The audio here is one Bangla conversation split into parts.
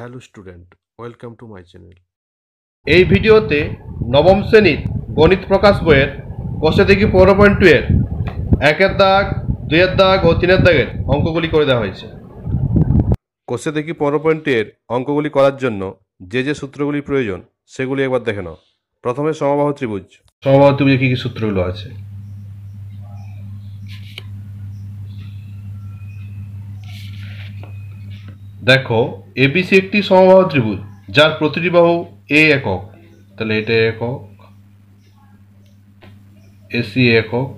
Hello student welcome to my channel এই ভিডিওতে নবম শ্রেণীর গণিত প্রকাশ বইয়ের কোষে দেখি পনেরো পয়েন্ট টু এর একের দাগ দুইয়ের দাগ ও তিনের দাগের অঙ্কগুলি করে দেওয়া হয়েছে কষে দেখি পনেরো পয়েন্ট টু এর অঙ্কগুলি করার জন্য যে যে সূত্রগুলি প্রয়োজন সেগুলি একবার দেখে নাও প্রথমে সমবাহ ত্রিভুজ সমবাহ ত্রিভুজে কী কী সূত্রগুলো আছে দেখো এবিসি একটি সমবাহু ত্রিভুজ যার প্রতিটি বাহু এ একক তাহলে এটা একক এসি একক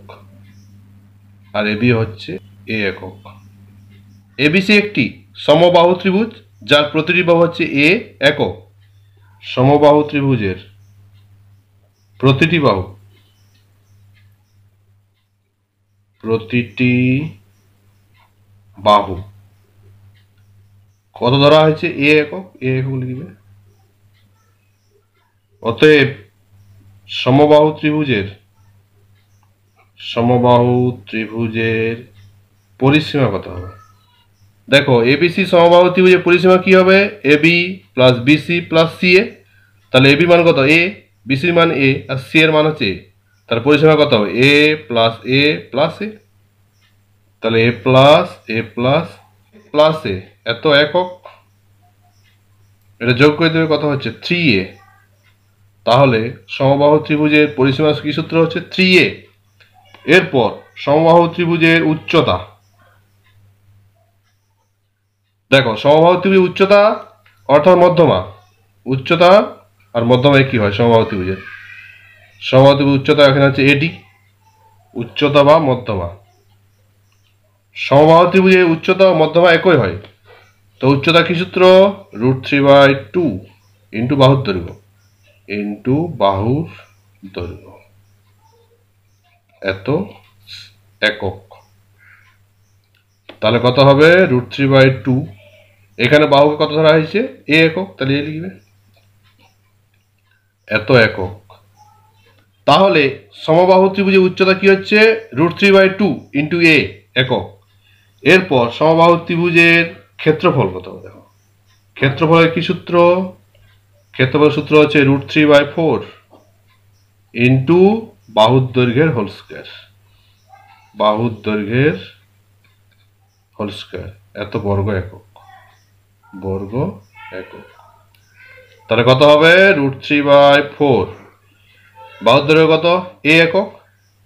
আর এবি হচ্ছে এ একক এবিসি একটি সমবাহু ত্রিভুজ যার প্রতিটি বাহু হচ্ছে এ একক সমবাহু ত্রিভুজের প্রতিটি বাহু প্রতিটি বাহু কত ধরা হয়েছে এ একক এ একক লিখবে অতএব সমবাহু ত্রিভুজের সমবাহু ত্রিভুজের পরিসীমা কত হবে দেখো এবিসি সমবাহু ত্রিভুজের পরিসীমা কি হবে AB plus BC plus C A তাহলে এবি মান কত এ বিসির মান এ আর সি এর মান হচ্ছে এ তার পরিসীমা কত হবে a plus A plus A তাহলে এ plus A plus plus A এত একক এটা যোগ করে দেবে কত হচ্ছে থ্রি এ তাহলে সমবাহু ত্রিভুজের পরিসীমা কি সূত্র হচ্ছে থ্রি এ এরপর সমবাহু ত্রিভুজের উচ্চতা দেখো সমবাহু ত্রিভুজের উচ্চতা অর্থাৎ মধ্যমা উচ্চতা আর মধ্যমায় কি হয় সমবাহু ত্রিভুজের সমবাহু ত্রিভুজ উচ্চতা এখানে হচ্ছে এটি উচ্চতা বা মধ্যমা সমবাহু ত্রিভুজের উচ্চতা ও মধ্যমা একই হয় তো উচ্চতা কি সূত্র root three by two into বাহুর দৈর্ঘ্য ইন্টু বাহুর দৈর্ঘ্য এত একক তাহলে কত হবে রুট থ্রি বাই টু এখানে বাহুকে কত ধরা হয়েছে এ একক তাহলে এ লিখবে এত একক তাহলে সমবাহু ত্রিভুজে উচ্চতা কি হচ্ছে root three by two into A একক এরপর সমবাহু ত্রিভুজের ক্ষেত্রফল কত হবে দেখো ক্ষেত্রফলের কি সূত্র ক্ষেত্রফল সূত্র হচ্ছে root three by four into বাহুর দৈর্ঘ্যের হোল স্কোয়ার বাহুর দৈর্ঘ্যের হোল স্কোয়ার এত বর্গ একক বর্গ একক তাহলে কত হবে রুট থ্রি বাই ফোর বাহুর দৈর্ঘ্য কত এ একক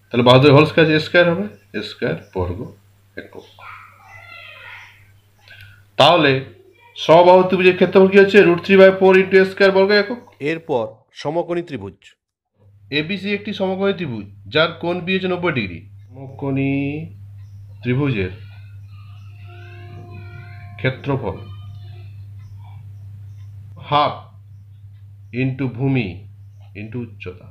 তাহলে বাহুর হোল স্কোয়ার স্কোয়ার হবে স্কোয়ার বর্গ একক তাহলে সমবাহ ত্রিভুজের ক্ষেত্রফল কী হচ্ছে root three by four into square বর্গ একক এরপর সমকোণী ত্রিভুজ এবিসি একটি সমকোণী ত্রিভুজ যার কোণ বি হচ্ছে নব্বই ডিগ্রি সমকোণী ত্রিভুজের ক্ষেত্রফল হাফ ইন্টু ভূমি ইন্টু উচ্চতা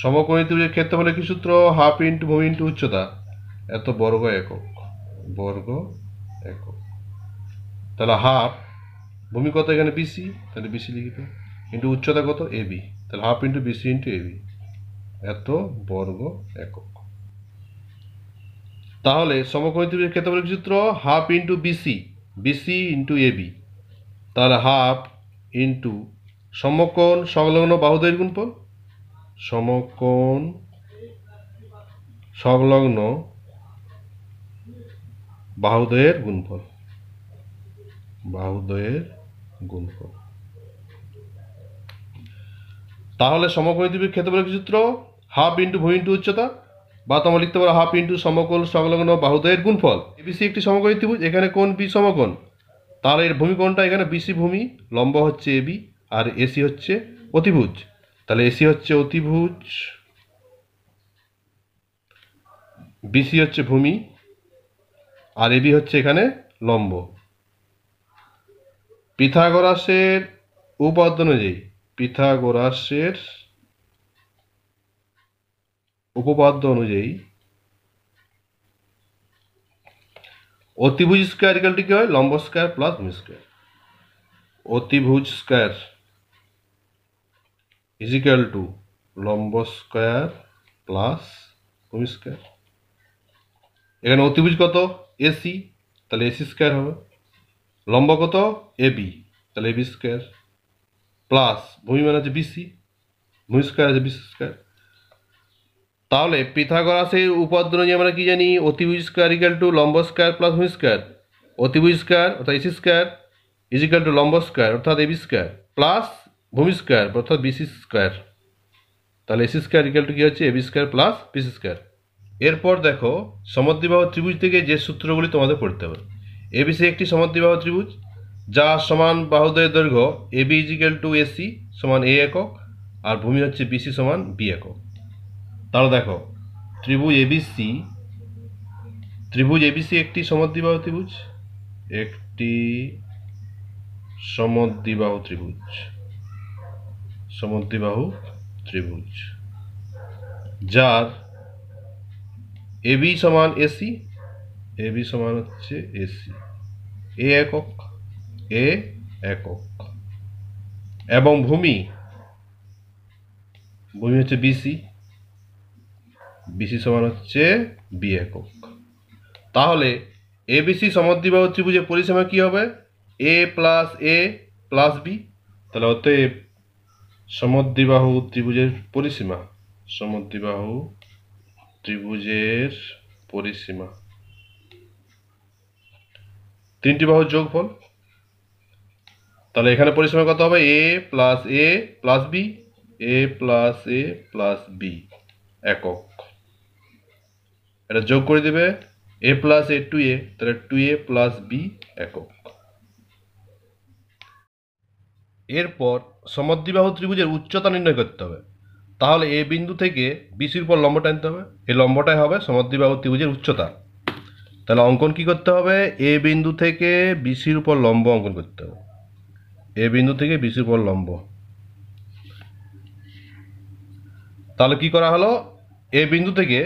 সমকোণী ত্রিভুজের ক্ষেত্রফলের কি সূত্র হাফ ইন্টু ভূমি ইন্টু উচ্চতা এত বর্গ একক বর্গ একক তাহলে হাফ ভূমি কত এখানে বিসি তাহলে বিসি লিখিত ইন্টু উচ্চতা কত এ বি তাহলে half into BC into A B এত বর্গ একক তাহলে সমকোণী ত্রিভুজের ক্ষেত্রফল সূত্র half into BC BC into A B তাহলে হাফ ইন্টু সমকোণ সংলগ্ন বাহুদের গুণফল সমকোণ সংলগ্ন বাহুদ্বয়ের গুণফল বাহুদ্বয়ের গুণফল তাহলে সমকোণী দ্বীপের ক্ষেত্রফলের সূত্র হাফ ইন্টু ভূ ইন্টু উচ্চতা বা তোমরা লিখতে পারো হাফ ইন্টু সমকোণ সংলগ্ন বাহুদয়ের গুণফল এবিসি একটি সমকোণী ত্রিভুজ এখানে কোন বি সমকোণ তাহলে এর ভূমিকোণটা এখানে বিসি ভূমি লম্ব হচ্ছে এবি আর এসি হচ্ছে অতিভুজ তাহলে এসি হচ্ছে অতিভুজ বিসি হচ্ছে ভূমি আর এবি হচ্ছে এখানে লম্ব পিথাগোরাসের উপাদ্য অনুযায়ী পিথাগোরাসের উপপাদ্য অনুযায়ী অতিভুজ স্কোয়ার কি হয় লম্ব স্কোয়ার প্লাস ভূমি স্কোয়ার অতিভুজ স্কোয়ার ইজিক্যাল টু লম্ব স্কোয়ার প্লাস ভূমি স্কোয়ার এখানে অতিভুজ কত এসি তাহলে এসি স্কোয়ার হবে লম্বা কত এ তাহলে এবি বি স্কোয়ার প্লাস ভূমি মানে হচ্ছে বিসি ভূমি স্কোয়ার আছে বিসি স্কোয়ার তাহলে পিথাগোরাসের উপাদ্র নিয়ে আমরা কি জানি অতিভুজ স্কোয়ার ইকাল টু লম্ব স্কোয়ার প্লাস ভূমি স্কোয়ার অতিভুজ স্কোয়ার অর্থাৎ AC square is equal to লম্ব স্কোয়ার অর্থাৎ এবি স্কোয়ার প্লাস ভূমি স্কোয়ার অর্থাৎ বিসি স্কোয়ার তাহলে এসি স্কোয়ার ইকাল টু কী হচ্ছে AB square plus BC square এরপর দেখো সমদ্বিবাহ ত্রিভুজ থেকে যে সূত্রগুলি তোমাদের পড়তে হবে এবিসি একটি সমদ্বিবাহ ত্রিভুজ যা সমান বাহুদয়ের দৈর্ঘ্য বি ইজিক্যাল টু এসি সমান এ একক আর ভূমি হচ্ছে বিসি সমান বি একক তাহলে দেখো ত্রিভুজ এবিসি ত্রিভুজ এবিসি একটি সমদ্বিবাহ ত্রিভুজ একটি সমদ্বিবাহু ত্রিভুজ সমদ্বিবাহু ত্রিভুজ যার এ বি সমান এসি এ বি সমান হচ্ছে এসি এ একক এ একক এবং ভূমি ভূমি হচ্ছে বিসি বিসি সমান হচ্ছে বি একক তাহলে এ এবিসি সমদ্বিবাহু ত্রিভুজের পরিসীমা কি হবে a plus A plus b তাহলে অতএব সমদ্বিবাহু ত্রিভুজের পরিসীমা সমদ্বিবাহু ত্রিভুজের পরিসীমা তিনটি বাহুর যোগফল তাহলে এখানে পরিসীমা কত হবে a plus A plus b a plus A plus b একক এটা যোগ করে দেবে এ প্লাস এ টু এ তাহলে টু এ প্লাস বি একক এরপর সমদ্বিবাহু ত্রিভুজের উচ্চতা নির্ণয় করতে হবে তাহলে এ বিন্দু থেকে বিসির উপর লম্ব টানতে হবে এই লম্বটাই হবে সমদ্বিবাহু ত্রিভুজের উচ্চতা তাহলে অঙ্কন কি করতে হবে এ বিন্দু থেকে বিসির উপর লম্ব অঙ্কন করতে হবে এ বিন্দু থেকে বিসির উপর লম্ব তাহলে কি করা হলো এ বিন্দু থেকে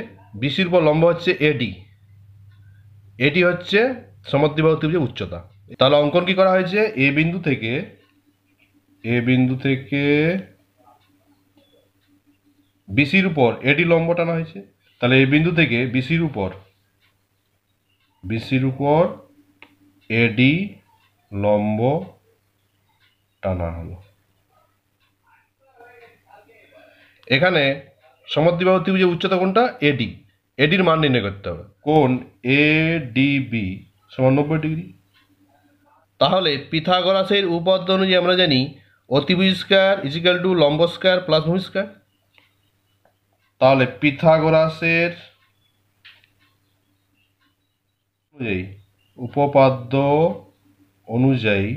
বিসির উপর লম্ব হচ্ছে এডি এটি হচ্ছে সমদ্বিবাহু ত্রিভুজের উচ্চতা তাহলে অঙ্কন কি করা হয়েছে এ বিন্দু থেকে এ বিন্দু থেকে বিসির উপর এডি লম্ব টানা হয়েছে তাহলে এই বিন্দু থেকে বিসির উপর বিসির উপর এডি লম্ব টানা হলো এখানে সমদ্বিবাহু যে উচ্চতা কোনটা এডি এডির মান নির্ণয় করতে হবে কোন এ ডিবি সমান নব্বই ডিগ্রি তাহলে পিথাগোরাসের উপপাদ্য অনুযায়ী আমরা জানি অতিভূ স্কোয়ার ইজিক্যাল টু লম্ব স্কোয়ার প্লাস ভূমি স্কোয়ার তাহলে পিথাগোরাসের অনুযায়ী উপপাদ্য অনুযায়ী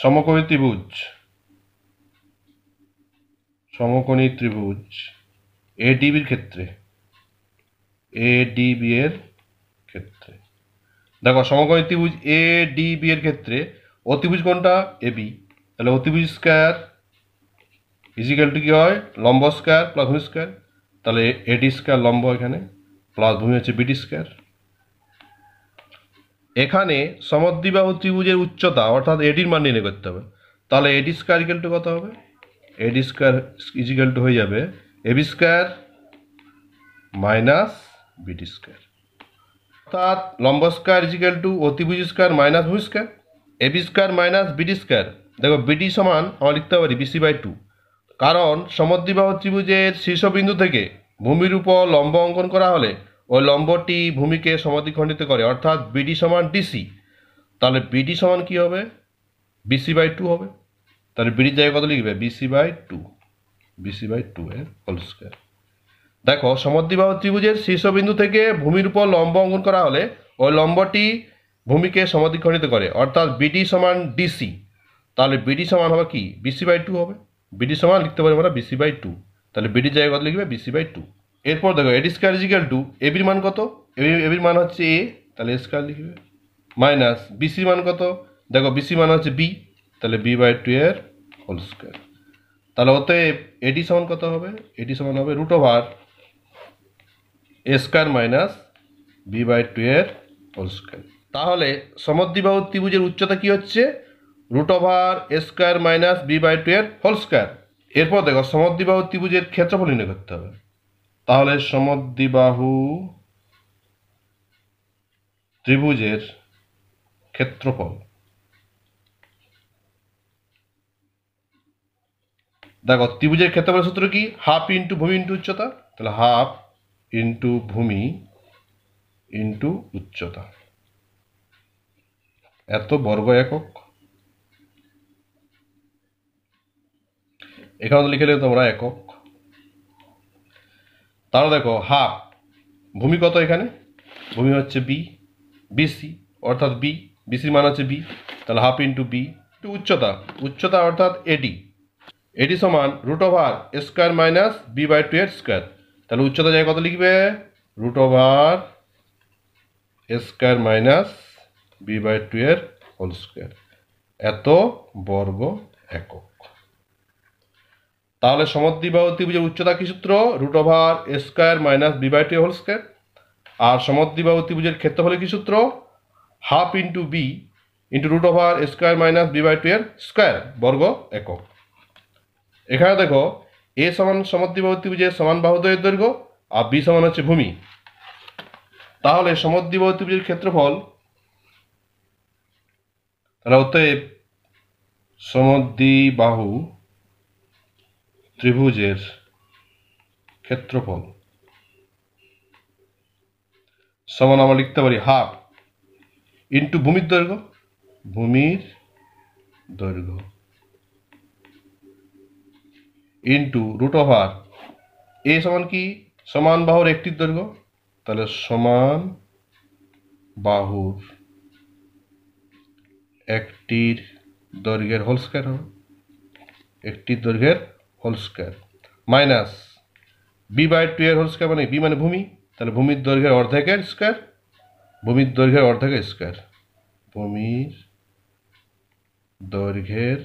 সমকোণী ত্রিভুজ সমকোণী ত্রিভুজ এডিবির ক্ষেত্রে এডিবি এর ক্ষেত্রে দেখো সমকোণী ত্রিভুজ এডিবি এর ক্ষেত্রে অতিভুজ কোনটা এবি তাহলে অতিভুজ স্কোয়ার ইজিক্যাল টু কী হয় লম্ব স্কোয়ার প্লাস ভূমি স্কোয়ার তাহলে এডি স্কোয়ার লম্ব এখানে প্লাস ভূমি হচ্ছে বিডি স্কোয়ার এখানে সমদ্বিবাহু ত্রিভুজের উচ্চতা অর্থাৎ এডির মান নির্ণয় করতে হবে তাহলে এডি স্কোয়ার ইকাল টু কত হবে এডি স্কোয়ার ইজিক্যাল টু হয়ে যাবে AB square minus BD square অর্থাৎ লম্ব স্কোয়ার ইজিক্যাল টু অতিভুজ স্কোয়ার মাইনাস ভূমি square AB square minus BD square দেখো বিডি সমান আমরা লিখতে পারি বিসি বাই টু কারণ সমদ্বিবাহ ত্রিভুজের শীর্ষবিন্দু থেকে ভূমির উপর লম্ব অঙ্কন করা হলে ওই লম্বটি ভূমিকে সমাধিখণ্ডিত করে অর্থাৎ বিডি সমান ডিসি তাহলে বিডি সমান কী হবে বিসি বাই টু হবে তাহলে বিডির জায়গায় কত লিখবে BC by two BC by two এর হোল স্কোয়ার দেখো সমদ্বিবাহ ত্রিভুজের শীর্ষবিন্দু থেকে ভূমির উপর লম্ব অঙ্কন করা হলে ওই লম্বটি ভূমিকে সমাধিখণ্ডিত করে অর্থাৎ বিডি সমান ডিসি তাহলে বিডি সমান হবে কি বিসি বাই টু হবে বিডি সমান লিখতে পারি আমরা বিসি বাই টু তাহলে বিডি জায়গায় কত লিখবে বিসি বাই টু এরপর দেখো এডি স্কোয়ার ইজিক্যাল টু এবির মান কত এবির মান হচ্ছে এ তাহলে এ স্কোয়ার লিখবে মাইনাস বিসির মান কত দেখো বিসি মান হচ্ছে বি তাহলে বি বাই টু এর হোল স্কোয়ার তাহলে ওতে এডি সমান কত হবে এডি সমান হবে root over a square minus b by two এর হোল স্কোয়ার তাহলে সমদ্বিবাহু ত্রিভুজের উচ্চতা কি হচ্ছে root over square minus b by two এর হোল স্কোয়ার এরপর দেখো সমদ্বিবাহু ত্রিভুজের ক্ষেত্রফল নির্ণয় করতে হবে তাহলে সমদ্বিবাহু ত্রিভুজের ক্ষেত্রফল দেখো ত্রিভুজের ক্ষেত্রফল সূত্র কি হাফ ইন্টু ভূমি ইন্টু উচ্চতা তাহলে হাফ ইন্টু ভূমি ইন্টু উচ্চতা এত বর্গ একক এখানে তো লিখে তোমরা একক তাহলে দেখো হাফ ভূমি কত এখানে ভূমি হচ্ছে বি বিসি অর্থাৎ বি বিসির মান হচ্ছে বি তাহলে হাফ ইন্টু বি টু উচ্চতা উচ্চতা অর্থাৎ এডি এডি সমান root over square minus b by two এর স্কোয়ার তাহলে উচ্চতা যায় কত লিখবে root over square minus b by two এর হোল স্কোয়ার এত বর্গ একক তাহলে বা ত্রিভুজের উচ্চতা কি সূত্র root over square minus b b by two whole square আর সমদ্বিবাহু ত্রিভুজের ক্ষেত্রফল কি সূত্র half into b into root over square minus b by two এর স্কোয়ার বর্গ একক এখানে দেখো এ সমান বা ত্রিভুজের সমান বাহুদয়ের দৈর্ঘ্য আর বি সমান হচ্ছে ভূমি তাহলে বা ত্রিভুজের ক্ষেত্রফল তাহলে অতএব সমদ্বিবাহু ত্রিভুজের ক্ষেত্রফল সমান আমরা লিখতে পারি হাফ ইন্টু ভূমির দৈর্ঘ্য ভূমির দৈর্ঘ্য ইন্টু রুট ওভার এ সমান কি সমান বাহুর একটির দৈর্ঘ্য তাহলে সমান বাহুর একটির দৈর্ঘ্যের হোল স্কোয়ার হবে একটির দৈর্ঘ্যের whole square minus b by two এর হোল স্কোয়ার মানে বি মানে ভূমি তাহলে ভূমির দৈর্ঘ্যের অর্ধেকের স্কোয়ার ভূমির দৈর্ঘ্যের অর্ধেকের স্কোয়ার ভূমির দৈর্ঘ্যের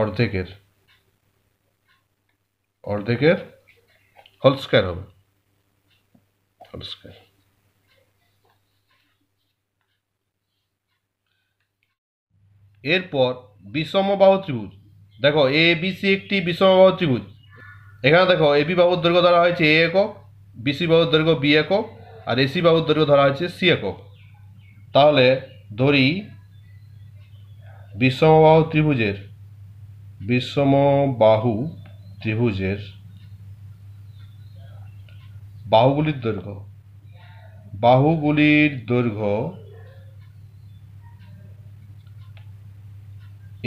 অর্ধেকের অর্ধেকের হোল স্কোয়ার হবে হোল স্কোয়ার এরপর বিষম বাহু ত্রিভুজ দেখো এ বি সি একটি বিষমবাহু ত্রিভুজ এখানে দেখো এ বি বাবুর দৈর্ঘ্য ধরা হয়েছে এ একক বিসি বাহুর দৈর্ঘ্য বি একক আর এসি বাহুর দৈর্ঘ্য ধরা হয়েছে সি একক তাহলে ধরি বিষমবাহু ত্রিভুজের বিষমবাহু ত্রিভুজের বাহুগুলির দৈর্ঘ্য বাহুগুলির দৈর্ঘ্য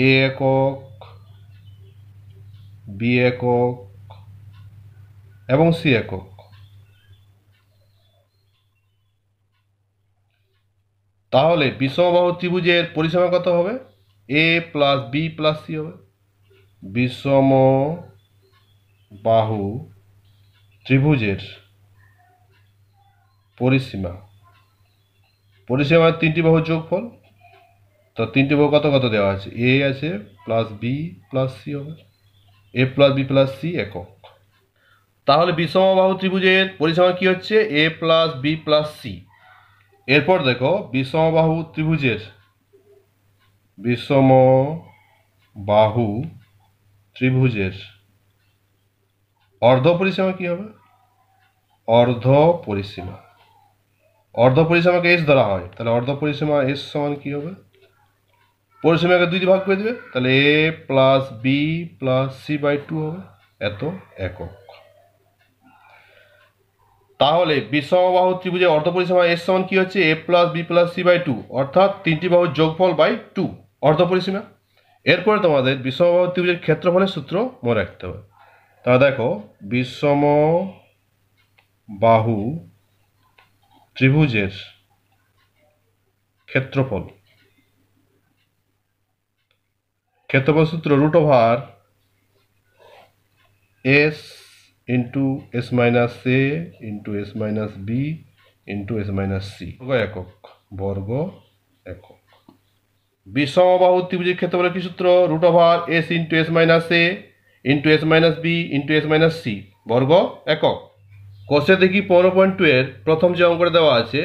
এ একক বি একক এবং সি একক তাহলে বিষমবাহু ত্রিভুজের পরিসীমা কত হবে a plus b plus c হবে বিষম বাহু ত্রিভুজের পরিসীমা পরিসীমার তিনটি বাহু যোগফল তো তিনটি বাহু কত কত দেওয়া আছে এ আছে প্লাস বি প্লাস সি হবে a plus b plus c একক তাহলে বিষমবাহু ত্রিভুজের পরিসীমা কি হচ্ছে a plus b plus c এরপর দেখো বিষমবাহু ত্রিভুজের বিষম বাহু ত্রিভুজের অর্ধ পরিসীমা কি হবে অর্ধ পরিসীমা অর্ধ পরিসীমাকে এস ধরা হয় তাহলে অর্ধ পরিসীমা এস সমান কি হবে পরিসীমাকে দুই ভাগ করে দেবে তাহলে এ plus b plus c by two হবে এত একক তাহলে বিসমবাহু ত্রিভুজের অর্ধ পরিসীমা এর সমান কি হচ্ছে a plus b plus c by two অর্থাৎ তিনটি বাহুর যোগফল বাই টু অর্ধ পরিসীমা এরপরে তোমাদের বিষমবাহু ত্রিভুজের ক্ষেত্রফলের সূত্র মনে রাখতে হবে তা দেখো বিষম বাহু ত্রিভুজের ক্ষেত্রফল ক্ষেত্রফল সূত্র root over s into s minus a into s minus b into s minus c বর্গ একক বর্গ একক বিষমবাহু ত্রিভুজের ক্ষেত্রফলের কি সূত্র root over s into s minus a into s minus b into s minus c বর্গ একক কোষে দেখি পনেরো পয়েন্ট টু এর প্রথম যে অঙ্কটা দেওয়া আছে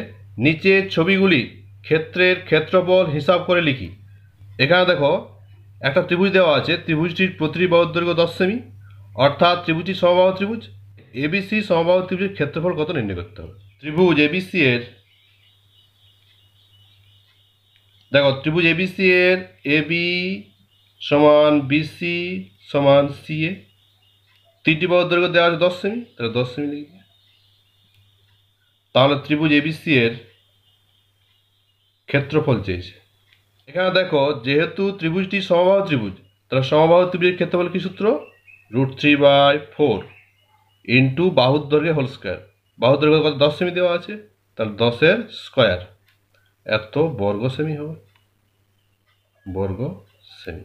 নিচে ছবিগুলি ক্ষেত্রের ক্ষেত্রফল হিসাব করে লিখি এখানে দেখো একটা ত্রিভুজ দেওয়া আছে ত্রিভুজটির প্রতিটি বাহুর দৈর্ঘ্য দশ সেমি অর্থাৎ ত্রিভুজটি সমবাহ ত্রিভুজ এবিসি সমবাহ ত্রিভুজের ক্ষেত্রফল কত নির্ণয় করতে হবে ত্রিভুজ এবিসি এর দেখো ত্রিভুজ এবিসি এর এবি সমান বিসি সমান সি এ তিনটি বাহুর দৈর্ঘ্য দেওয়া আছে দশ সেমি তাহলে দশ সেমি লিখবে তাহলে ত্রিভুজ এবিসি এর ক্ষেত্রফল চেয়েছে এখানে দেখো যেহেতু ত্রিভুজটি সমবাহ ত্রিভুজ তাহলে সমবাহ ত্রিভুজের ক্ষেত্রফল কি সূত্র root three by four into বাহুর দৈর্ঘ্যের হোল স্কোয়ার বাহুর দৈর্ঘ্য কত দশ সেমি দেওয়া আছে তাহলে দশের স্কোয়ার এত বর্গ সেমি হবে বর্গ সেমি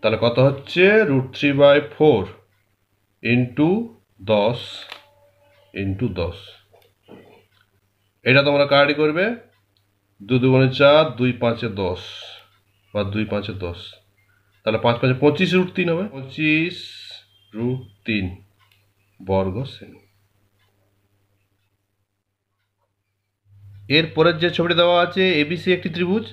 তাহলে কত হচ্ছে root three by four into দশ ইন্টু দশ এটা তোমরা কার্ডই করবে দু মানে চার দুই পাঁচে দশ বা দুই পাঁচে দশ তাহলে পাঁচ পাঁচে পঁচিশ রুট তিন হবে পঁচিশ রুট তিন বর্গ শ্রেণী এরপরের যে ছবিটা দেওয়া আছে এবিসি একটি ত্রিভুজ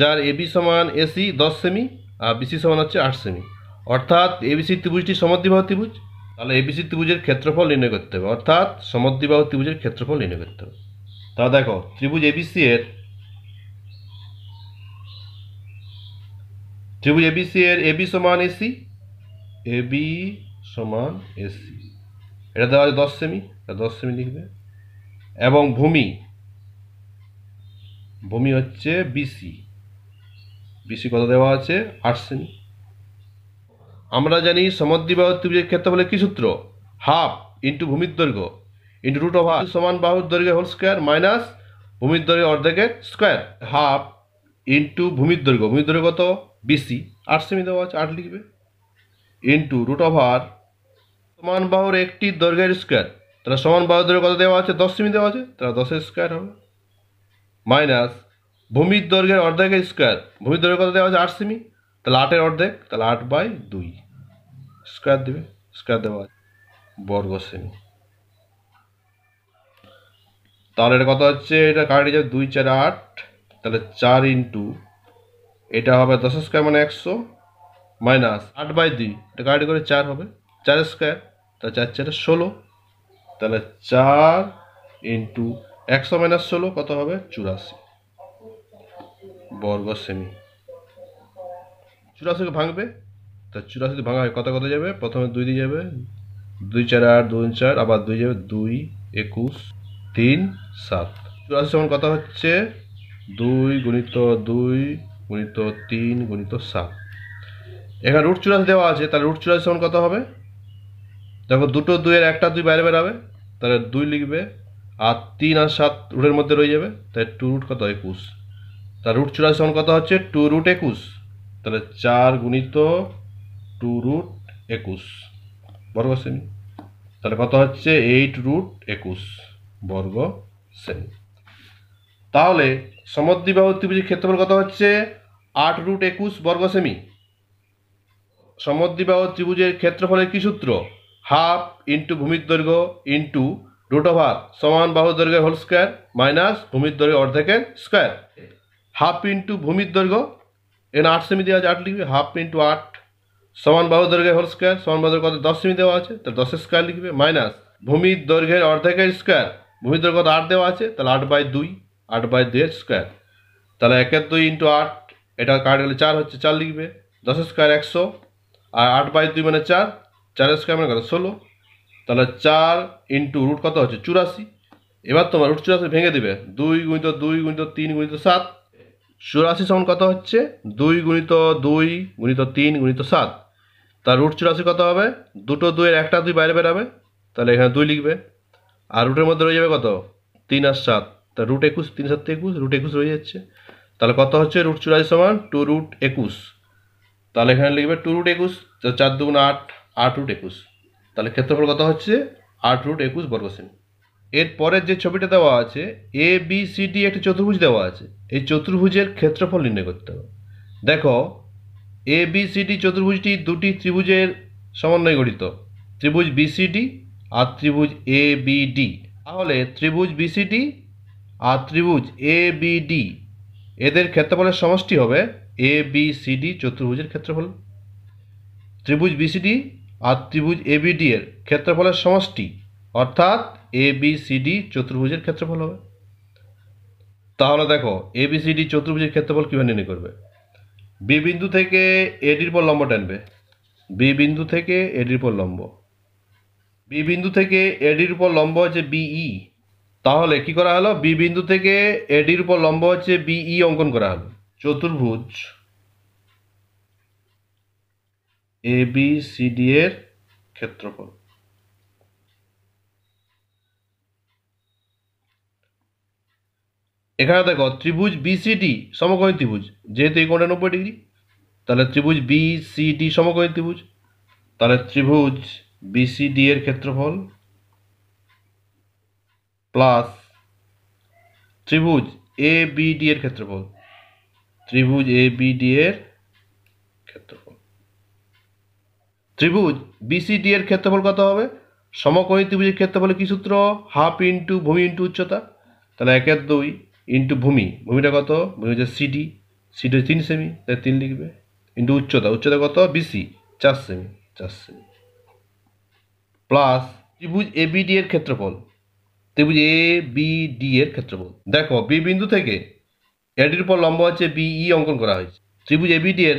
যার এবি সমান এসি দশ সেমি আর বিসি সমান হচ্ছে আট সেমি অর্থাৎ এবিসি ত্রিভুজটি সমদ্বিবাহ ত্রিভুজ তাহলে এবিসি ত্রিভুজের ক্ষেত্রফল নির্ণয় করতে হবে অর্থাৎ সমদ্বিবাহ ত্রিভুজের ক্ষেত্রফল নির্ণয় করতে হবে তা দেখো ত্রিভুজ এবিসি এর ত্রিভুজ এবিসি এর এবি সমান এসি এবি সমান এসি এটা দেওয়া আছে দশ সেমি দশ সেমি লিখবে এবং ভূমি ভূমি হচ্ছে বিসি বিসি কত দেওয়া আছে আট সেমি আমরা জানি সমদ্বিবাহু ত্রিভুজের বলে কি সূত্র হাফ ইন্টু ভূমির দৈর্ঘ্য ইন্টু রুট অফ হাফ সমান বাহুর দৈর্ঘ্য হোল স্কোয়ার মাইনাস ভূমির দৈর্ঘ্য অর্ধেকের স্কোয়ার হাফ ইন্টু ভূমির দৈর্ঘ্য ভূমির দৈর্ঘ্য কত বিসি আট সেমি দেওয়া আছে আট লিখবে ইন্টু রুট ওভার সমান বাহুর একটি দৈর্ঘ্যের স্কোয়ার তাহলে সমান বাহুর দৈর্ঘ্য কত দেওয়া আছে দশ সেমি দেওয়া আছে তাহলে দশের স্কোয়ার হবে মাইনাস ভূমির দৈর্ঘ্যের অর্ধেকের স্কোয়ার ভূমির দৈর্ঘ্য কত দেওয়া আছে আট সেমি তাহলে আটের অর্ধেক তাহলে আট বাই দুই স্কোয়ার দেবে স্কোয়ার দেওয়া আছে বর্গ সেমি তাহলে এটা কত হচ্ছে এটা কাটি যাবে দুই চার আট তাহলে চার ইন্টু এটা হবে দশ স্কোয়ার মানে একশো মাইনাস আট বাই দুই এটা কাটি করে চার হবে চার স্কোয়ার তা চার চারে ষোলো তাহলে চার ইন্টু একশো মাইনাস ষোলো কত হবে চুরাশি বর্গ সেমি চুরাশিকে ভাঙবে তা চুরাশি ভাঙা হয় কত কত যাবে প্রথমে দুই দিয়ে যাবে দুই চার আট দুই চার আবার দুই যাবে দুই একুশ তিন সাত চুরাশি সমান কথা হচ্ছে দুই গুণিত দুই গুণিত তিন গুণিত সাত এখানে রুট চুরাশ দেওয়া আছে তাহলে রুট চুরাশ সমান কত হবে দেখো দুটো দুইয়ের একটা দুই বাইরে বেরাবে তাহলে দুই লিখবে আর তিন আর সাত রুটের মধ্যে রয়ে যাবে তাহলে টু রুট কত একুশ তার রুট চুরাশি সমান কত হচ্ছে টু রুট একুশ তাহলে চার গুণিত টু রুট একুশ বর্গ শ্রেণী তাহলে কত হচ্ছে এইট রুট একুশ বর্গ শ্রেণী তাহলে সমদ্বিবাহ ত্রিভুজের ক্ষেত্রফল কত হচ্ছে আট রুট একুশ বর্গ সেমি সমদ্বিবাহ ত্রিভুজের ক্ষেত্রফলের কি সূত্র হাফ ইন্টু ভূমির দৈর্ঘ্য ইন্টু রুট ওভার সমান বাহু দৈর্ঘ্যের হোল স্কোয়ার মাইনাস ভূমির দৈর্ঘ্য অর্ধেকের স্কোয়ার হাফ ইন্টু ভূমির দৈর্ঘ্য এখানে আট সেমি দেওয়া আছে আট লিখবে হাফ ইন্টু আট সমান বাহু দৈর্ঘ্যের হোল স্কোয়ার সমান বাহু কত দশ সেমি দেওয়া আছে তাহলে দশের স্কোয়ার লিখবে মাইনাস ভূমির দৈর্ঘ্যের অর্ধেকের স্কোয়ার ভূমির দৈর্ঘ্য কত আট দেওয়া আছে তাহলে আট বাই দুই আট বাই দুয়ের স্কোয়ার তাহলে একের দুই ইন্টু আট এটা কাট গেলে চার হচ্ছে চার লিখবে দশ স্কোয়ার একশো আর আট বাই দুই মানে চার চারের স্কোয়ার মানে কত ষোলো তাহলে চার ইন্টু রুট কত হচ্ছে চুরাশি এবার তোমার রুট চুরাশি ভেঙে দেবে দুই গুণিত দুই গুণিত তিন গুণিত সাত চুরাশি সমান কত হচ্ছে দুই গুণিত দুই গুণিত তিন গুণিত সাত তার রুট চুরাশি কত হবে দুটো দুইয়ের একটা দুই বাইরে বেরাবে তাহলে এখানে দুই লিখবে আর রুটের মধ্যে রয়ে যাবে কত তিন আর সাত তা রুট একুশ তিন সাত একুশ রুট একুশ রয়ে যাচ্ছে তাহলে কত হচ্ছে রুট চুরাশি সমান টু রুট একুশ তাহলে এখানে লিখবে টু রুট একুশ চার দুগুণ আট আট রুট একুশ তাহলে ক্ষেত্রফল কত হচ্ছে আট রুট একুশ বর্গসেমি এর পরের যে ছবিটা দেওয়া আছে এ বি সি ডি একটা চতুর্ভুজ দেওয়া আছে এই চতুর্ভুজের ক্ষেত্রফল নির্ণয় করতে হবে দেখো এ বি সি ডি চতুর্ভুজটি দুটি ত্রিভুজের সমন্বয়ে গঠিত ত্রিভুজ বি সি ডি আর ত্রিভুজ এ বি ডি তাহলে ত্রিভুজ বি সি ডি আর ত্রিভুজ এ বি ডি এদের ক্ষেত্রফলের সমষ্টি হবে এ বি সি ডি চতুর্ভুজের ক্ষেত্রফল ত্রিভুজ বি সি ডি আর ত্রিভুজ এ বি ডি এর ক্ষেত্রফলের সমষ্টি অর্থাৎ এ বি সি ডি চতুর্ভুজের ক্ষেত্রফল হবে তাহলে দেখো এ বি সি ডি চতুর্ভুজের ক্ষেত্রফল কীভাবে নির্ণয় করবে বি বিন্দু থেকে এডির পর লম্ব টানবে বি বিন্দু থেকে এডির পর লম্ব বি বিন্দু থেকে এডির পর লম্ব হচ্ছে বিই তাহলে কি করা হলো বি বিন্দু থেকে এডির উপর লম্ব হচ্ছে বিই অঙ্কন করা হলো চতুর্ভুজ এ বি সি ডি এর ক্ষেত্রফল এখানে দেখো ত্রিভুজ বিসিডি সমকোণী ত্রিভুজ যেহেতু এই কোণটা নব্বই ডিগ্রি তাহলে ত্রিভুজ বিসিডি সমকোণী ত্রিভুজ তাহলে ত্রিভুজ বিসিডি এর ক্ষেত্রফল প্লাস ত্রিভুজ এ বিডি এর ক্ষেত্রফল ত্রিভুজ এ বি ডি এর ক্ষেত্রফল ত্রিভুজ বিসিডি এর ক্ষেত্রফল কত হবে সমকোণী ত্রিভুজের ক্ষেত্রফলে কি সূত্র হাফ ইন্টু ভূমি ইন্টু উচ্চতা তাহলে একের দুই ইন্টু ভূমি ভূমিটা কত ভূমি হচ্ছে সিডি সিডি হচ্ছে তিন সেমি তাই তিন লিখবে ইন্টু উচ্চতা উচ্চতা কত বিসি চার সেমি চার সেমি প্লাস ত্রিভুজ এবিডি এর ক্ষেত্রফল ত্রিভুজ এ বি ডি এর ক্ষেত্রফল দেখো বি বিন্দু থেকে এডির উপর লম্ব হচ্ছে বিই e অঙ্কন করা হয়েছে ত্রিভুজ এ বি ডি এর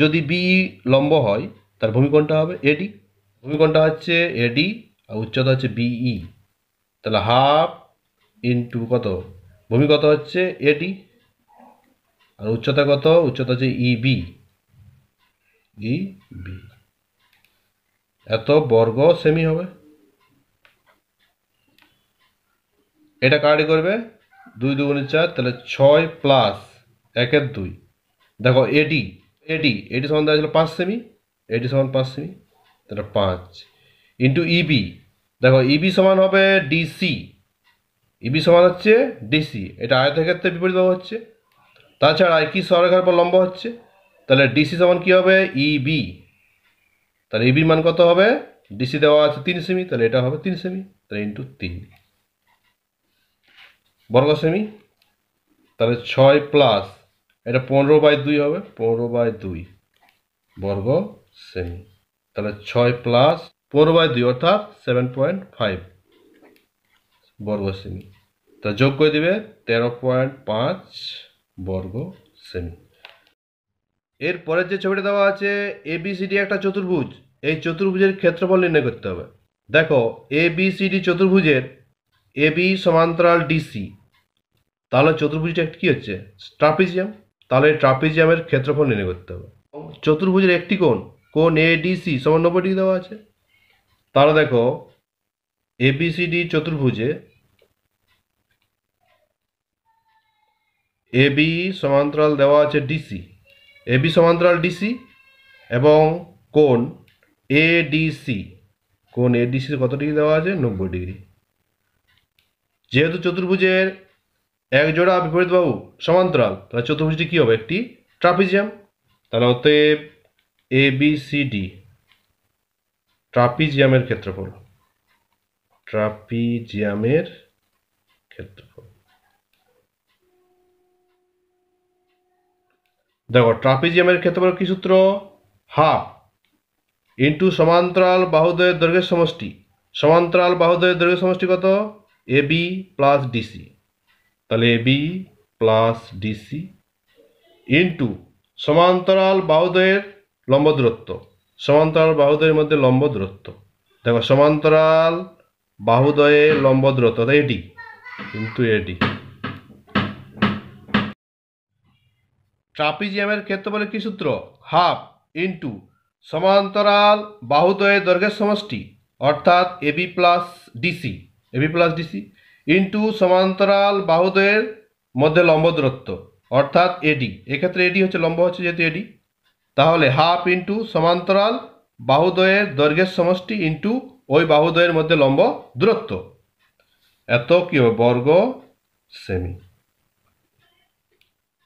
যদি বিই e লম্ব হয় তার ভূমিকোণটা হবে এডি ভূমিকোণটা হচ্ছে এডি আর উচ্চতা হচ্ছে বিই e। তাহলে হাফ ইন্টু কত ভূমি কত হচ্ছে এডি আর উচ্চতা কত উচ্চতা হচ্ছে ই বি এত বর্গ সেমি হবে এটা কাটাকাটি করবে দুই দুগুণে চার তাহলে ছয় প্লাস একের দুই দেখো এডি এটি এটি সমান দেওয়া ছিল পাঁচ সেমি এটি সমান পাঁচ সেমি তাহলে পাঁচ ইন্টু ইবি e দেখো ইবি e সমান হবে ডিসি ইবি e সমান হচ্ছে ডিসি এটা আয়তের ক্ষেত্রে বিপরীতভাবে হচ্ছে তাছাড়া কি সরকার পর লম্বা হচ্ছে তাহলে ডিসি সমান কী হবে ইবি তাহলে ইবির মান কত হবে ডিসি দেওয়া আছে তিন সেমি তাহলে এটা হবে তিন সেমি তাহলে ইন্টু তিন শ্রেণী তাহলে ছয় প্লাস এটা পনেরো বাই দুই হবে পনেরো বাই দুই বর্গ শ্রেণী তাহলে ছয় প্লাস পনেরো বাই দুই অর্থাৎ সেভেন পয়েন্ট ফাইভ বর্গ শ্রেণী তা যোগ করে দিবে তেরো পয়েন্ট পাঁচ বর্গ শ্রেণী এর পরের যে ছবিটা দেওয়া আছে এবিসিডি একটা চতুর্ভুজ এই চতুর্ভুজের ক্ষেত্রফল নির্ণয় করতে হবে দেখো এবিসিডি চতুর্ভুজের এবি সমান্তরাল ডিসি তাহলে চতুর্ভুজটা একটা কী হচ্ছে ট্রাপিজিয়াম তাহলে ট্রাপিজিয়ামের ক্ষেত্রফল নির্ণয় করতে হবে চতুর্ভুজের একটি কোণ কোণ এ ডিসি সমান নব্বই ডিগ্রি দেওয়া আছে তাহলে দেখো এবিসিডি চতুর্ভুজে এ বি সমান্তরাল দেওয়া আছে ডিসি এবি সমান্তরাল ডিসি এবং কোণ এ কোণ সি কত ডিগ্রি দেওয়া আছে নব্বই ডিগ্রি যেহেতু চতুর্ভুজের এক জোড়া বিপরীত বাবু সমান্তরাল তাহলে চতুর্ভুজটি কী হবে একটি ট্রাপিজিয়াম তাহলে হতে এ বি সি ডি ট্রাপিজিয়ামের ক্ষেত্রফল ট্রাপিজিয়ামের ক্ষেত্রফল দেখো ট্রাপিজিয়ামের ক্ষেত্রফল কি সূত্র হাফ ইন্টু সমান্তরাল বাহুদয়ের দৈর্ঘ্যের সমষ্টি সমান্তরাল বাহুদয়ের দৈর্ঘ্য সমষ্টি কত এ বি প্লাস ডিসি তাহলে এবি প্লাস ডিসি ইন্টু সমান্তরাল বাহুদের লম্ব দূরত্ব সমান্তরাল বাহুদের মধ্যে লম্ব দূরত্ব দেখো সমান্তরাল বাহুদয়ে লম্ব দূরত্ব অর্থাৎ এডি কিন্তু এডি ট্রাপিজিয়ামের বলে কি সূত্র হাফ ইন্টু সমান্তরাল বাহুদয়ের দৈর্ঘ্যের সমষ্টি অর্থাৎ AB plus DC AB plus DC into সমান্তরাল বাহুদের মধ্যে লম্ব দূরত্ব অর্থাৎ এডি এক্ষেত্রে এডি হচ্ছে লম্ব হচ্ছে যেহেতু এডি তাহলে হাফ ইন্টু সমান্তরাল বাহুদয়ের দৈর্ঘ্যের সমষ্টি ইন্টু ওই বাহুদয়ের মধ্যে লম্ব দূরত্ব এত কি হবে বর্গ সেমি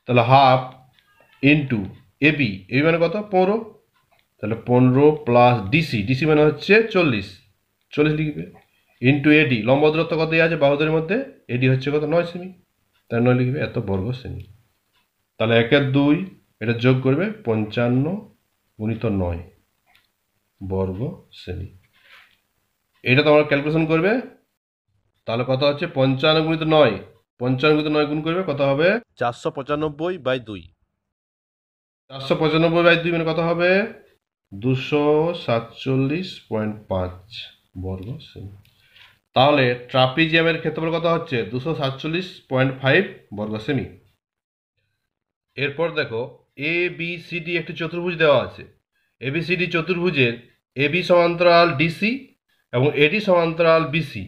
তাহলে হাফ ইন্টু এবি এবি মানে কত পনেরো তাহলে পনেরো প্লাস ডিসি ডিসি মানে হচ্ছে চল্লিশ চল্লিশ লিখবে ইন্টু এডি লম্বা দূরত্ব কত আছে বাহুদের মধ্যে এডি হচ্ছে কত নয় সেমি তাই নয় মানে লিখবে এত বর্গ সেমি তাহলে একের দুই এটা যোগ করবে পঞ্চান্ন গুণিত নয় বর্গ সেমি এটা তোমরা ক্যালকুলেশন করবে তাহলে কত হচ্ছে পঞ্চান্ন গুণিত নয় পঞ্চান্ন গুণিত নয় গুণ করবে কত হবে চারশো পঁচানব্বই বাই দুই চারশো পঁচানব্বই বাই দুই মানে কত হবে দুশো সাতচল্লিশ পয়েন্ট পাঁচ বর্গ সেমি তাহলে ট্রাপিজিয়ামের ক্ষেত্রফল কত হচ্ছে দুশো সাতচল্লিশ পয়েন্ট ফাইভ বর্গ সেমি এরপর দেখো এ বি সি ডি একটি চতুর্ভুজ দেওয়া আছে এ বি সি ডি চতুর্ভুজের এ বি সমান্তরাল ডিসি এবং এডি সমান্তরাল বিসি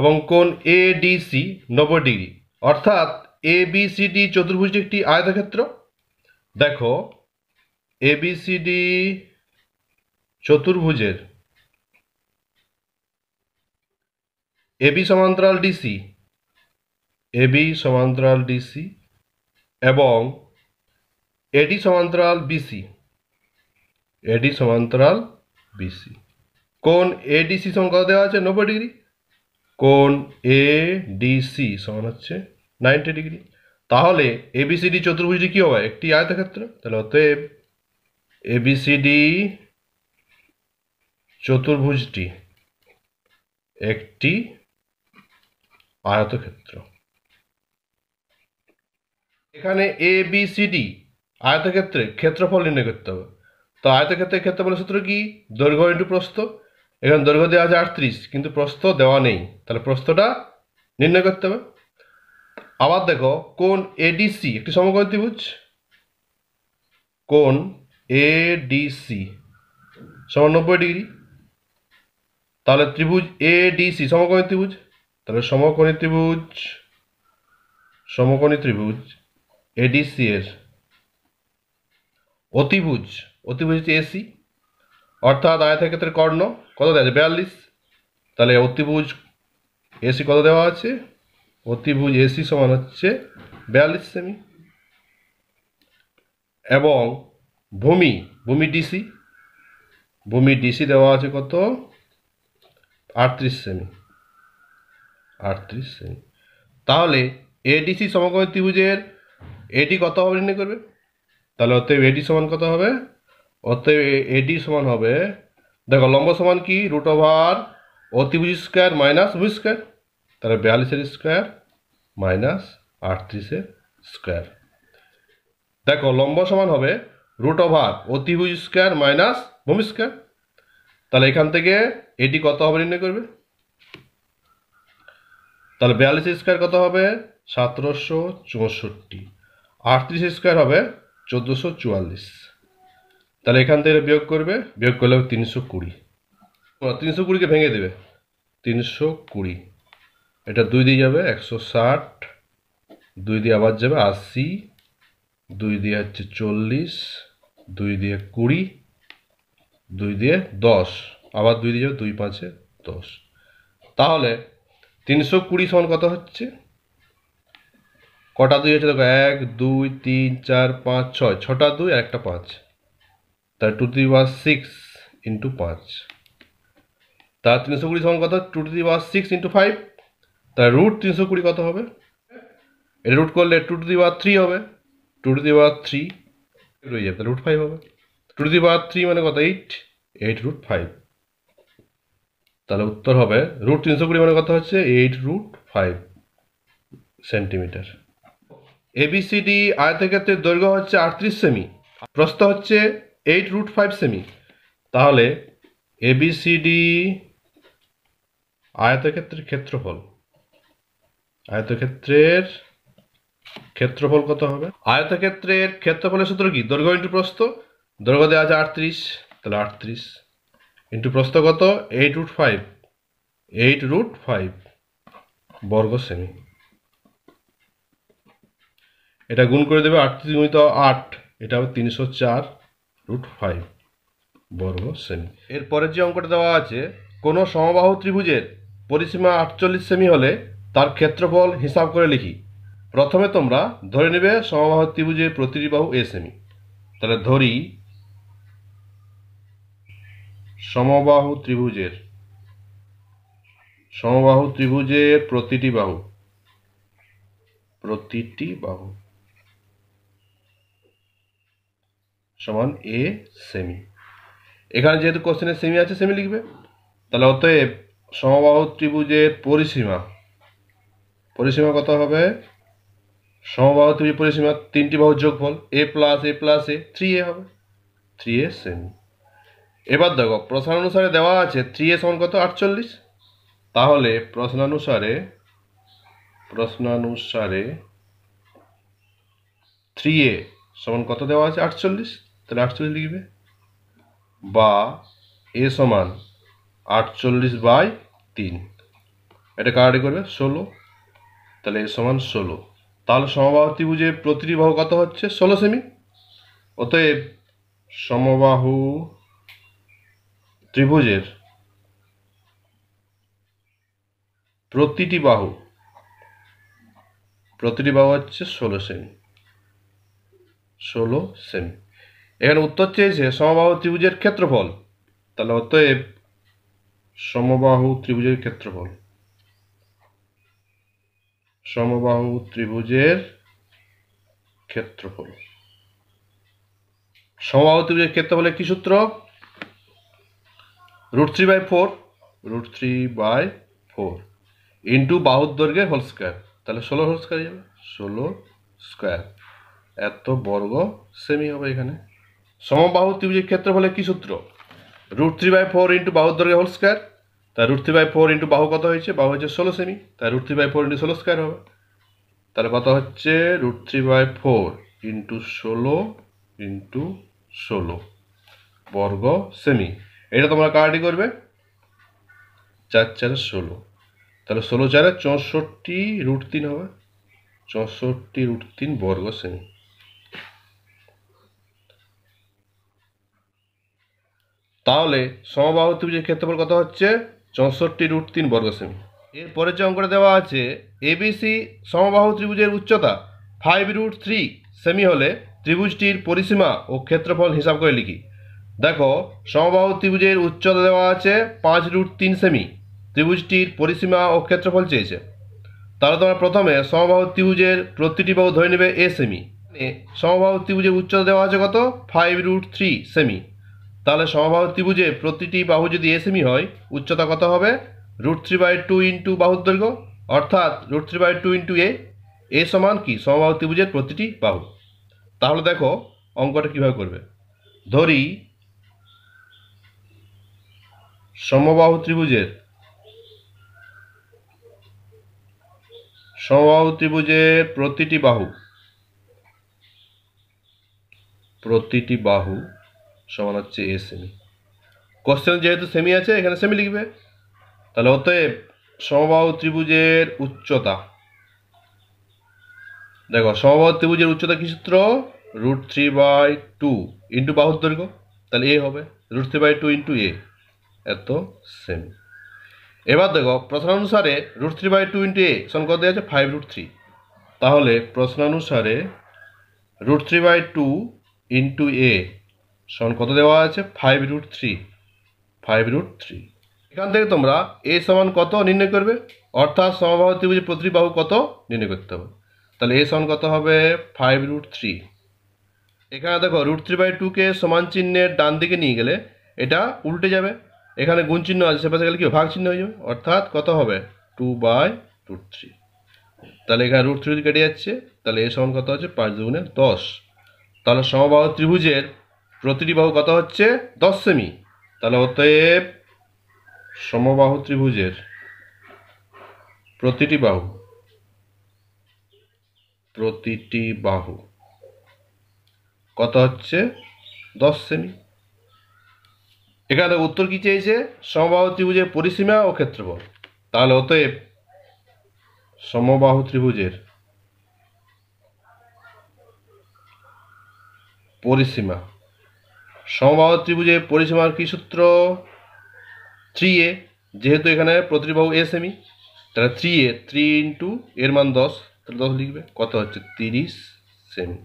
এবং কোন এ ডি সি নব্বই ডিগ্রি অর্থাৎ এ বি সি ডি চতুর্ভুজটি একটি আয়তক্ষেত্র দেখো এ বি সি ডি চতুর্ভুজের এবি সমান্তরাল ডিসি এবি সমান্তরাল ডিসি এবং এডি সমান্তরাল বিসি এডি সমান্তরাল বিসি কোন এডিসি সংখ্যা দেওয়া আছে নব্বই ডিগ্রি কোন এ ডিসি সমান হচ্ছে নাইনটি ডিগ্রি তাহলে এবিসিডি চতুর্ভুজটি কী হবে একটি আয়তক্ষেত্র তাহলে অতএব এবিসিডি চতুর্ভুজটি একটি আয়তক্ষেত্র এখানে এ বি সি ডি আয়তক্ষেত্রে ক্ষেত্রফল নির্ণয় করতে হবে তো আয়তক্ষেত্রের ক্ষেত্রফলের সূত্র কি দৈর্ঘ্য ইন্টু প্রস্থ এখানে দৈর্ঘ্য দেওয়া আছে আটত্রিশ কিন্তু প্রস্থ দেওয়া নেই তাহলে প্রস্থটা নির্ণয় করতে হবে আবার দেখো কোন এডিসি একটি সমকোণ ত্রিভুজ কোন এডিসি সমান নব্বই ডিগ্রি তাহলে ত্রিভুজ এডিসি সমকোণ ত্রিভুজ তাহলে সমকোণী ত্রিভুজ সমকোণী ত্রিভুজ এডিসি এর অতিভুজ অতিভুজ হচ্ছে এসি অর্থাৎ আয়তের ক্ষেত্রে কর্ণ কত দেওয়া আছে বিয়াল্লিশ তাহলে অতিভুজ এসি কত দেওয়া আছে অতিভুজ এসি সমান হচ্ছে বিয়াল্লিশ সেমি এবং ভূমি ভূমি ডিসি ভূমি ডিসি দেওয়া আছে কত আটত্রিশ সেমি আটত্রিশ সেমি তাহলে এডিসি সমকোণী ত্রিভুজের এডি কত হবে নির্ণয় করবে তাহলে অতএব এডি সমান কত হবে অতএব এডি সমান হবে দেখো লম্ব সমান কি রুট ওভার অতিভুজ স্কোয়ার মাইনাস ভুজ স্কোয়ার তাহলে বিয়াল্লিশের স্কোয়ার মাইনাস আটত্রিশের স্কোয়ার দেখো লম্ব সমান হবে রুট ওভার অতিভুজ স্কোয়ার মাইনাস ভূমি স্কোয়ার তাহলে এখান থেকে এটি কত হবে নির্ণয় করবে তাহলে বিয়াল্লিশ স্কোয়ার কত হবে সতেরোশো চৌষট্টি আটত্রিশ স্কোয়ার হবে চোদ্দোশো চুয়াল্লিশ তাহলে এখান থেকে বিয়োগ করবে বিয়োগ করলে হবে তিনশো কুড়ি তিনশো কুড়িকে ভেঙে দেবে তিনশো কুড়ি এটা দুই দিয়ে যাবে একশো ষাট দুই দিয়ে আবার যাবে আশি দুই দিয়ে হচ্ছে চল্লিশ দুই দিয়ে কুড়ি দুই দিয়ে দশ আবার দুই দিয়ে যাবে দুই পাঁচে দশ তাহলে তিনশো কুড়ি সমান কত হচ্ছে কটা দুই হচ্ছে দেখো এক দুই তিন চার পাঁচ ছয় ছটা দুই আর একটা পাঁচ তার টু দি বাস সিক্স ইন্টু পাঁচ তার তিনশো কুড়ি সমান কত two to the power six into five তার রুট তিনশো কুড়ি কত হবে এটা রুট করলে টু টু দি বা থ্রি হবে two to the power three রয়ে যাবে রুট ফাইভ হবে two to the power three মানে কত এইট এইট রুট ফাইভ তাহলে উত্তর হবে রুট তিনশো কুড়ি মানে কত হচ্ছে eight root five centimetre ABCD আয়তক্ষেত্রের দৈর্ঘ্য হচ্ছে আটত্রিশ সেমি প্রস্থ হচ্ছে এইট রুট ফাইভ সেমি তাহলে এবিসিডি আয়তক্ষেত্রের ক্ষেত্রফল আয়তক্ষেত্রের ক্ষেত্রফল কত হবে আয়তক্ষেত্রের ক্ষেত্রফলের সূত্র কি দৈর্ঘ্য ইন্টু প্রস্থ দৈর্ঘ্য দেওয়া আছে আটত্রিশ তাহলে আটত্রিশ ইন্টু প্রস্থ কত eight root five eight root five বর্গ শ্রেণী এটা গুণ করে দেবে আটত্রিশ গুণিত আট এটা হবে তিনশো চার রুট ফাইভ বর্গ শ্রেণী এরপরের যে অঙ্কটা দেওয়া আছে কোনো সমবাহু ত্রিভুজের পরিসীমা আটচল্লিশ সেমি হলে তার ক্ষেত্রফল হিসাব করে লিখি প্রথমে তোমরা ধরে নেবে সমবাহু ত্রিভুজের প্রতিটি বাহু এ সেমি তাহলে ধরি সমবাহু ত্রিভুজের সমবাহু ত্রিভুজের প্রতিটি বাহু প্রতিটি বাহু সমান এ সেমি এখানে যেহেতু কোশ্চেনে সেমি আছে সেমি লিখবে তাহলে অতএব সমবাহু ত্রিভুজের পরিসীমা পরিসীমা কত হবে সমবাহু ত্রিভুজ পরিসীমা তিনটি বাহুর যোগফল a plus A plus a three a হবে থ্রি এ সেমি এবার দেখো প্রশ্নানুসারে দেওয়া আছে থ্রি এ সমান কত আটচল্লিশ তাহলে প্রশ্নানুসারে প্রশ্নানুসারে থ্রি এ সমান কত দেওয়া আছে আটচল্লিশ তাহলে আটচল্লিশ লিখবে বা এ সমান আটচল্লিশ বাই তিন এটা কাটাকাটি করবে ষোলো তাহলে এ সমান ষোলো তাহলে সমবাহতি বুঝে প্রতিটি বাহু কত হচ্ছে ষোলো সেমি অতএব সমবাহু ত্রিভুজের প্রতিটি বাহু প্রতিটি বাহু হচ্ছে ষোলো সেমি ষোলো সেমি এখানে উত্তর চেয়েছে সমবাহু ত্রিভুজের ক্ষেত্রফল তাহলে অতএব সমবাহু ত্রিভুজের ক্ষেত্রফল সমবাহু ত্রিভুজের ক্ষেত্রফল সমবাহু ত্রিভুজের ক্ষেত্রফলের কি সূত্র root three by four root three by four into বাহুর দৈর্ঘ্যে হোল স্কোয়ার তাহলে ষোলো হোল স্কোয়ার যাবে ষোলো স্কোয়ার এত বর্গ সেমি হবে এখানে সমবাহু ত্রিভুজের ক্ষেত্র হলে কী সূত্র root three by four into বাহুর দৈর্ঘ্যে হোল স্কোয়ার তাই root three by four into বাহু কত হয়েছে বাহু হচ্ছে ষোলো সেমি তাই root three by four into ষোলো স্কোয়ার হবে তাহলে কত হচ্ছে root three by four into ষোলো ইন্টু ষোলো বর্গ সেমি এটা তোমরা কাটি করবে চার চারে ষোলো তাহলে ষোলো চারে চৌষট্টি রুট তিন হবে চৌষট্টি রুট তিন বর্গ সেমি তাহলে সমবাহু ত্রিভুজের ক্ষেত্রফল কত হচ্ছে চৌষট্টি রুট তিন বর্গ সেমি এরপরে যে অঙ্কটা দেওয়া আছে এবিসি সমবাহু ত্রিভুজের উচ্চতা ফাইভ রুট থ্রি সেমি হলে ত্রিভুজটির পরিসীমা ও ক্ষেত্রফল হিসাব করে লিখি দেখো সমবাহু ত্রিভুজের উচ্চতা দেওয়া আছে পাঁচ রুট তিন সেমি ত্রিভুজটির পরিসীমা ও ক্ষেত্রফল চেয়েছে তাহলে তোমরা প্রথমে সমবাহু ত্রিভুজের প্রতিটি বাহু ধরে নেবে এ সেমি সমবাহু ত্রিভুজের উচ্চতা দেওয়া আছে কত ফাইভ রুট থ্রি সেমি তাহলে সমবাহু ত্রিভুজের প্রতিটি বাহু যদি এ সেমি হয় উচ্চতা কত হবে root three by two into বাহুর দৈর্ঘ্য অর্থাৎ root three by two into a a সমান কি সমবাহু ত্রিভুজের প্রতিটি বাহু তাহলে দেখো অঙ্কটা কীভাবে করবে ধরি সমবাহু ত্রিভুজের সমবাহু ত্রিভুজের প্রতিটি বাহু প্রতিটি বাহু সমান হচ্ছে এ সেমি কোশ্চেন যেহেতু সেমি আছে এখানে সেমি লিখবে তাহলে অতএব সমবাহু ত্রিভুজের উচ্চতা দেখো সমবাহু ত্রিভুজের উচ্চতা কি সূত্র root three by two into বাহুর দৈর্ঘ্য তাহলে এ হবে root three by two into a এত সেমি এবার দেখো প্রশ্ন অনুসারে root three by two into a সন কত দেওয়া আছে ফাইভ রুট থ্রি তাহলে প্রশ্নানুসারে root three by two into a সন কত দেওয়া আছে five root three five root three এখান থেকে তোমরা এ সমান কত নির্ণয় করবে অর্থাৎ সমবাহু ত্রিভুজ প্রতিটি বাহু কত নির্ণয় করতে হবে তাহলে এ সমান কত হবে ফাইভ রুট থ্রি এখানে দেখো রুট থ্রি বাই টুকে সমান চিহ্নের ডান দিকে নিয়ে গেলে এটা উল্টে যাবে এখানে গুণ চিহ্ন আছে সে পাশে গেলে কি ভাগ চিহ্ন হয়ে যাবে অর্থাৎ কত হবে টু বাই রুট থ্রি তাহলে এখানে রুট থ্রি কেটে যাচ্ছে তাহলে এ সমান কত হচ্ছে পাঁচ দুগুণে দশ তাহলে সমবাহু ত্রিভুজের প্রতিটি বাহু কত হচ্ছে দশ সেমি তাহলে অতএব সমবাহু ত্রিভুজের প্রতিটি বাহু প্রতিটি বাহু কত হচ্ছে দশ সেমি এখানে উত্তর কি চেয়েছে সমবাহু ত্রিভুজের পরিসীমা ও ক্ষেত্রফল তাহলে অতএব সমবাহু ত্রিভুজের পরিসীমা সমবাহ ত্রিভুজের পরিসীমার কি সূত্র থ্রি এ যেহেতু এখানে প্রতিবাহু এ সেমি তাহলে থ্রি এ থ্রি ইন্টু এর মান দশ তাহলে দশ লিখবে কত হচ্ছে তিরিশ সেমি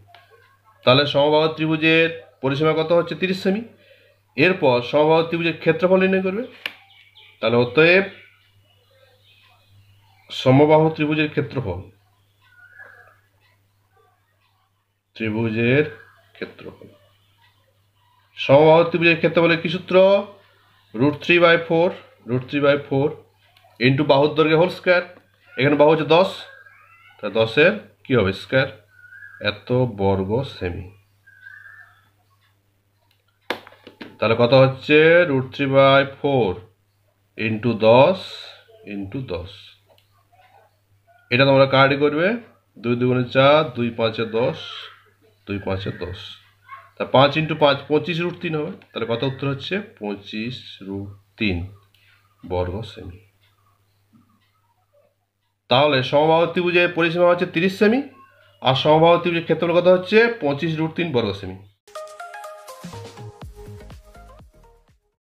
তাহলে সমবাহ ত্রিভুজের পরিসীমা কত হচ্ছে তিরিশ সেমি এরপর সমবাহ ত্রিভুজের ক্ষেত্রফল নির্ণয় করবে তাহলে অতএব সমবাহ ত্রিভুজের ক্ষেত্রফল ত্রিভুজের ক্ষেত্রফল সমবাহ ত্রিভুজের ক্ষেত্রফলের কি সূত্র root three by four root three by four into বাহুর দৈর্ঘ্য হোল স্কোয়ার এখানে বাহু হচ্ছে দশ তা দশের কী হবে স্কোয়ার এত বর্গ সেমি তাহলে কত হচ্ছে root three by four into দশ ইন্টু দশ এটা তোমরা কার্ড করবে দুই দুগুণে চার দুই পাঁচে দশ দুই পাঁচে দশ তা পাঁচ ইন্টু পাঁচ পঁচিশ রুট তিন হবে তাহলে কত উত্তর হচ্ছে পঁচিশ রুট তিন বর্গ সেমি তাহলে সমবাহ ত্রিভুজের পরিসীমা হচ্ছে তিরিশ সেমি আর সমবাহ ত্রিভুজের ক্ষেত্রফল কত হচ্ছে পঁচিশ রুট তিন বর্গ সেমি